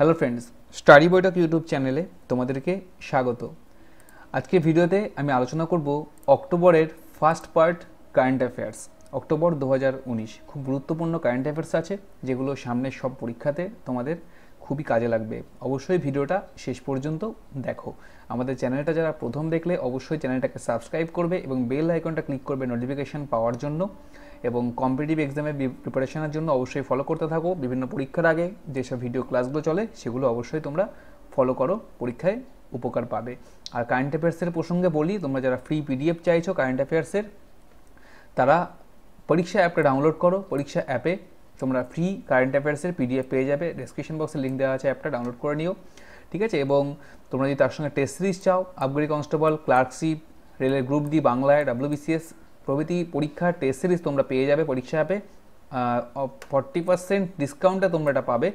hello friends study Baithak YouTube চ্যানেলে তোমাদেরকে স্বাগত আজকে ভিডিওতে আমি আলোচনা করব অক্টোবরের first part current affairs October দু খুব গুরুত্বপূর্ণ কারেন্ট অ্যাফেয়ার্স আছে যেগুলো সামনের সব পরীক্ষাতে তোমাদের খুবই কাজে লাগবে অবশ্যই ভিডিওটা শেষ পর্যন্ত দেখো আমাদের চ্যানেলটা যারা প্রথম দেখলে অবশ্যই চ্যানেলটাকে সাবস্ক্রাইব করবে এবং বেল আইকনটা ক্লিক করবে নোটিফিকেশান পাওয়ার জন্য এবং কম্পিটিভ এক্সামের প্রিপারেশনের জন্য অবশ্যই ফলো করতে থাকো বিভিন্ন পরীক্ষার আগে যেসব ভিডিও ক্লাসগুলো চলে সেগুলো অবশ্যই তোমরা ফলো করো পরীক্ষায় উপকার পাবে আর কারেন্ট অ্যাফেয়ার্সের প্রসঙ্গে বলি তোমরা যারা ফ্রি পিডিএফ চাইছো কারেন্ট অ্যাফেয়ার্সের তারা পরীক্ষা অ্যাপটা ডাউনলোড করো পরীক্ষা অ্যাপে তোমরা ফ্রি কারেন্ট অ্যাফেয়ার্সের পিডিএফ পেয়ে যাবে ডিসক্রিপশন বক্সে লিঙ্ক দেওয়া আছে অ্যাপটা ডাউনলোড করে নিও ঠিক আছে এবং তোমরা যদি তার সঙ্গে টেস্ট সিরিজ চাও আপগ্রেড কনস্টেবল ক্লার্কশিপ রেলের গ্রুপ ডি বাংলায় ডাব্লিউবিসিএস প্রভৃতি পরীক্ষার টেস্ট সিরিজ তোমরা পেয়ে যাবে পরীক্ষা অ্যাপে ফর্টি পার্সেন্ট ডিসকাউন্টটা তোমরা এটা পাবে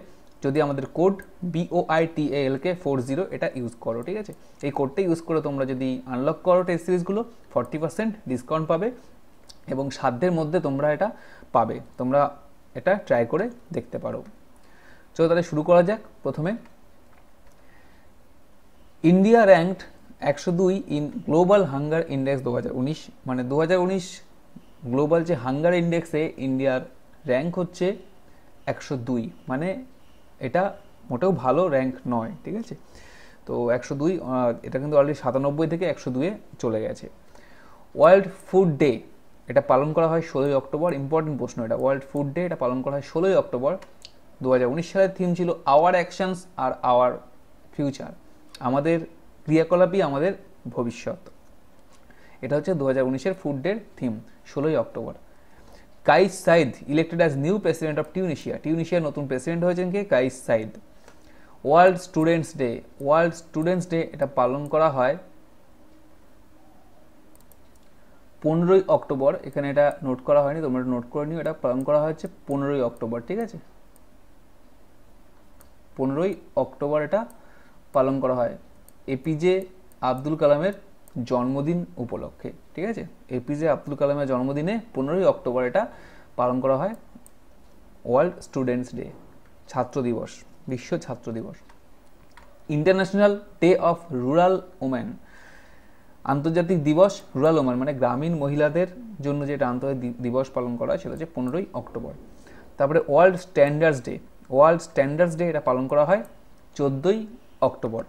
যদি আমাদের কোড বিওআইটিএলকে ফোর জিরো এটা ইউজ করো ঠিক আছে এই কোডটা ইউজ করে তোমরা যদি আনলক করো টেস্ট সিরিজগুলো ফর্টি পার্সেন্ট ডিসকাউন্ট পাবে এবং সাধ্যের মধ্যে তোমরা এটা পাবে তোমরা এটা ট্রাই করে দেখতে পারো চলো তাহলে শুরু করা যাক প্রথমে ইন্ডিয়া র্যাঙ্কড একশো দুই ইন গ্লোবাল হাঙ্গার ইন্ডেক্স দু মানে দু গ্লোবাল যে হাঙ্গার ইন্ডেক্সে ইন্ডিয়ার র্যাঙ্ক হচ্ছে একশো দুই মানে এটা মোটেও ভালো র্যাঙ্ক নয় ঠিক আছে তো একশো দুই এটা কিন্তু অলরেডি সাতানব্বই থেকে একশো দুয়ে চলে গেছে ওয়ার্ল্ড ফুড ডে এটা পালন করা হয় ষোলোই অক্টোবর ইম্পর্টেন্ট প্রশ্ন এটা ওয়ার্ল্ড ফুড ডে এটা পালন করা হয় ষোলোই অক্টোবর দু সালের থিম ছিল আওয়ার অ্যাকশনস আর আওয়ার ফিউচার আমাদের ক্রিয়াকলাপই আমাদের ভবিষ্যৎ এটা হচ্ছে দু হাজার উনিশের ফুড ডের থিম ষোলোই October Kais Saied elected as new president of Tunisia টিউনিশিয়ার নতুন প্রেসিডেন্ট হয়েছেন কে Kais Saied world students day world students day এটা পালন করা হয় পনেরোই অক্টোবর এখানে এটা নোট করা হয়নি তোমরা নোট করে নিও এটা পালন করা হয়েছে পনেরোই অক্টোবর ঠিক আছে পনেরোই অক্টোবর এটা পালন করা হয় এপিজে আব্দুল কালামের জন্মদিন উপলক্ষে ঠিক আছে এপিজে আব্দুল কালামের জন্মদিনে পনেরোই অক্টোবর এটা পালন করা হয় ওয়ার্ল্ড স্টুডেন্টস ডে ছাত্র দিবস বিশ্ব ছাত্র দিবস international day of rural woman আন্তর্জাতিক দিবস রুরাল ওমেন মানে গ্রামীণ মহিলাদের জন্য যেটা আন্তর্জাতিক দিবস পালন করা হয় সেটা হচ্ছে পনেরোই অক্টোবর তারপরে world standards day world standards day এটা পালন করা হয় চোদ্দোই October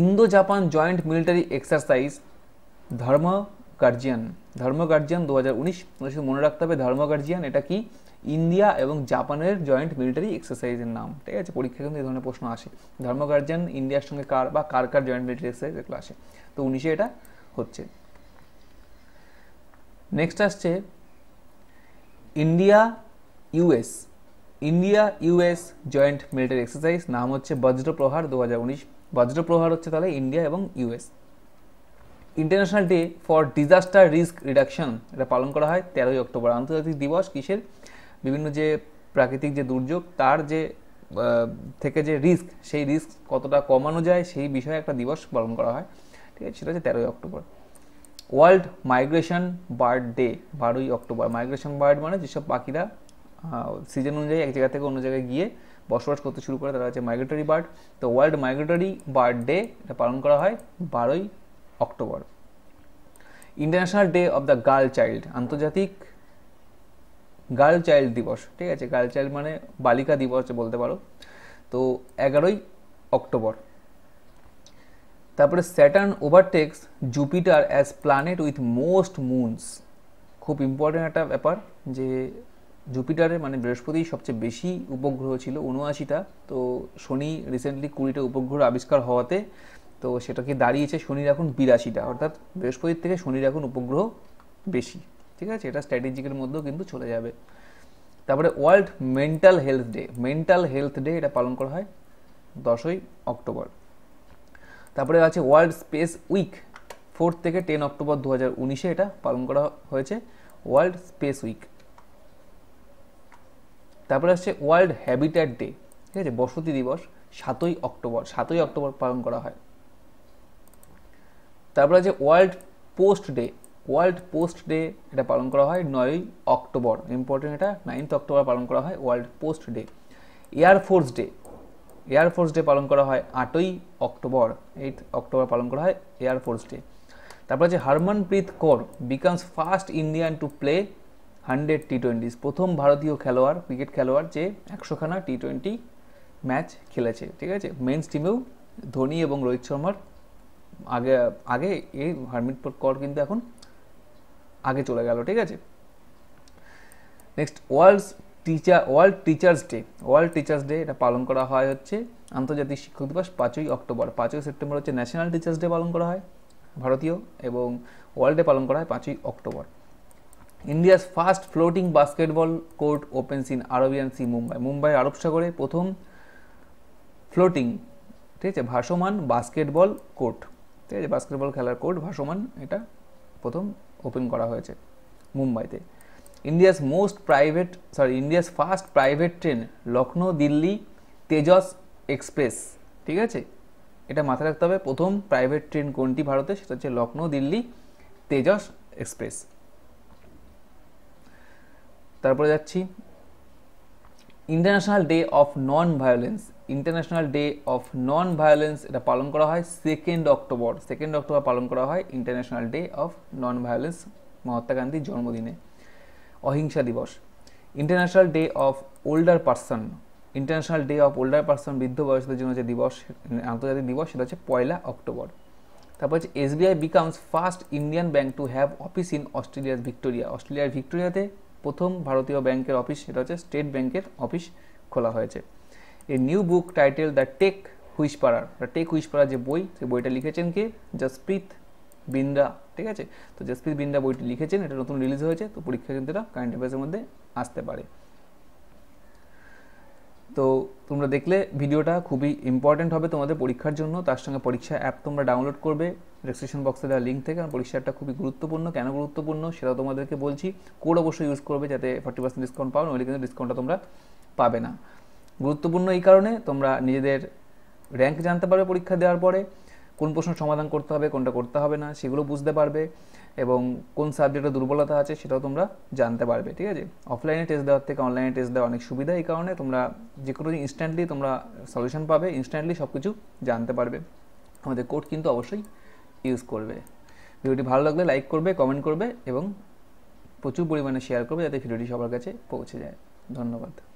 Indo Japan joint military exercise Dharma guardian Dharma guardian দু হাজার উনিশ মনে রাখতে হবে ধর্ম গার্জিয়ান এটা কি ইন্ডিয়া এবং জাপানের জয়েন্ট মিলিটারি এক্সারসাইজের নাম ঠিক আছে পরীক্ষায় কিন্তু এই ধরনের প্রশ্ন আসে ধর্ম গার্জিয়ান ইন্ডিয়ার সঙ্গে কার বা কার কার জয়েন্ট মিলিটারি এক্সারসাইজ এগুলো আসে তো উনিশে এটা হচ্ছে নেক্সট আসছে India US India US joint military exercise নাম হচ্ছে বজ্র প্রহার দু হাজার উনিশ বজ্র প্রহার হচ্ছে তাহলে ইন্ডিয়া এবং US international day for disaster risk reduction এটা পালন করা হয় তেরোই অক্টোবর আন্তর্জাতিক দিবস কিসের বিভিন্ন যে প্রাকৃতিক যে দুর্যোগ তার যে থেকে যে রিস্ক সেই রিস্ক কতটা কমানো যায় সেই বিষয়ে একটা দিবস পালন করা হয় ঠিক আছে সেটা হচ্ছে তেরোই অক্টোবর ওয়ার্ল্ড মাইগ্রেশন বার্ড ডে বারোই অক্টোবর মাইগ্রেশন বার্ড মানে যেসব পাখিরা সিজন অনুযায়ী এক জায়গা থেকে অন্য জায়গায় গিয়ে বসবাস করতে শুরু করে তারা হচ্ছে মাইগ্রেটরি বার্ড তো ওয়ার্ল্ড মাইগ্রেটরি বার্ড ডে এটা পালন করা হয় বারোই অক্টোবর international day of the girl child আন্তর্জাতিক গার্ল চাইল্ড দিবস ঠিক আছে গার্ল চাইল্ড মানে বালিকা দিবস বলতে পারো তো এগারোই অক্টোবর তারপরে Saturn overtakes Jupiter as planet with most moons খুব ইম্পর্টেন্ট একটা ব্যাপার যে জুপিটারের মানে বৃহস্পতি সবচেয়ে বেশি উপগ্রহ ছিল উনআশিটা তো শনি রিসেন্টলি কুড়িটা উপগ্রহ আবিষ্কার হওয়াতে তো সেটাকে দাঁড়িয়েছে শনির এখন বিরাশিটা অর্থাৎ বৃহস্পতির থেকে শনির এখন উপগ্রহ বেশি ঠিক আছে এটা স্ট্র্যাটেজিকের মধ্যেও কিন্তু চলে যাবে তারপরে world mental health day mental health day এটা পালন করা হয় দশই অক্টোবর তারপরে আছে ওয়ার্ল্ড স্পেস উইক ফোর্থ থেকে টেন অক্টোবর দু হাজার উনিশে এটা পালন করা হয়েছে ওয়ার্ল্ড স্পেস উইক তারপরে আসছে ওয়ার্ল্ড হ্যাবিট্যাট ডে ঠিক আছে বসতি দিবস সাতই অক্টোবর সাতই অক্টোবর পালন করা হয় তারপরে আছে world post day world post day এটা পালন করা হয় নয়ই অক্টোবর ইম্পর্টেন্ট এটা নাইন্থ অক্টোবর পালন করা হয় world post day air force day air force day পালন করা হয় আটই অক্টোবর এইট অক্টোবর পালন করা হয় এয়ারফোর্স ডে তারপর হচ্ছে Harmanpreet Kaur becomes first Indian to play hundred T twenties প্রথম ভারতীয় খেলোয়াড় ক্রিকেট খেলোয়াড় যে একশোখানা টি টোয়েন্টি ম্যাচ খেলেছে ঠিক আছে মেন্স টিমেও ধোনি এবং রোহিত শর্মার আগে আগে এই হারমিট কর কিন্তু এখন আগে চলে গেল ঠিক আছে next world teacher world teachers day world teachers day এটা পালন করা হয় হচ্ছে আন্তর্জাতিক শিক্ষক দিবস পাঁচই অক্টোবর পাঁচই সেপ্টেম্বর হচ্ছে ন্যাশনাল টিচার্স ডে পালন করা হয় ভারতীয় এবং ওয়ার্ল্ড ডে পালন করা হয় পাঁচই অক্টোবর India's first floating basketball court open in Arabian sea Mumbai Mumbai আরব সাগরে প্রথম ফ্লোটিং ঠিক আছে ভাসমান বাস্কেটবল কোর্ট ঠিক আছে বাস্কেটবল খেলার কোর্ট ভাসমান এটা প্রথম ওপেন করা হয়েছে মুম্বাইতে India's most private sorry India's first private train Lucknow Delhi Tejas express ঠিক আছে এটা মাথায় রাখতে হবে প্রথম প্রাইভেট ট্রেন কোনটি ভারতে সেটা হচ্ছে লখনৌ দিল্লি তেজস এক্সপ্রেস তারপরে যাচ্ছি international day of non violence international day of non violence এটা পালন করা হয় সেকেন্ড অক্টোবর সেকেন্ড অক্টোবর পালন করা হয় international day of non violence Mahatma গান্ধীর জন্মদিনে অহিংসা দিবস international day of older person international day of older person বৃদ্ধ বয়সদের জন্য যে দিবস আন্তর্জাতিক দিবস সেটা হচ্ছে পয়লা অক্টোবর তারপর হচ্ছে SBI becomes first Indian bank to have office in অস্ট্রেলিয়ার ভিক্টোরিয়া অস্ট্রেলিয়ার ভিক্টোরিয়াতে প্রথম ভারতীয় ব্যাংকের অফিস সেটা হচ্ছে স্টেট ব্যাংকের অফিস খোলা হয়েছে a new book title the tech whisperer the tech whisperer যে বই সেই বইটা লিখেছেন কে জসপ্রীত বিন্দ্রা ঠিক আছে তো জসপ্রীত বিন্দ্রা বইটি লিখেছেন এটা নতুন রিলিজ হয়েছে তো পরীক্ষা কিন্তু কারেন্ট অ্যাফেয়ার্সের মধ্যে আসতে পারে তো তোমরা দেখলে ভিডিওটা খুবই ইম্পর্ট্যান্ট হবে তোমাদের পরীক্ষার জন্য তার সঙ্গে পরীক্ষা অ্যাপ তোমরা ডাউনলোড করবে ডিসক্রিপশন বক্সে দেওয়া লিঙ্ক থেকে কারণ পরীক্ষাটা খুবই গুরুত্বপূর্ণ কেন গুরুত্বপূর্ণ সেটা তোমাদেরকে বলছি কোড অবশ্যই ইউজ করবে যাতে ফর্টি পার্সেন্ট ডিসকাউন্ট পাও নইলে কিন্তু ডিসকাউন্টটা তোমরা পাবে না গুরুত্বপূর্ণ এই কারণে তোমরা নিজেদের র্যাঙ্ক জানতে পারবে পরীক্ষা দেওয়ার পরে কোন প্রশ্ন সমাধান করতে হবে কোনটা করতে হবে না সেগুলো বুঝতে পারবে এবং কোন সাবজেক্টে দুর্বলতা আছে সেটাও তোমরা জানতে পারবে ঠিক আছে অফলাইনে টেস্ট দেওয়ার থেকে অনলাইনে টেস্ট দেওয়া অনেক সুবিধা এই কারণে তোমরা যে কোনো ইনস্ট্যান্টলি তোমরা সলিউশন পাবে ইনস্ট্যান্টলি সব কিছু জানতে পারবে আমাদের কোড কিন্তু অবশ্যই ইউজ করবে ভিডিওটি ভালো লাগলে লাইক করবে কমেন্ট করবে এবং প্রচুর পরিমাণে শেয়ার করবে যাতে ভিডিওটি সবার কাছে পৌঁছে যায় ধন্যবাদ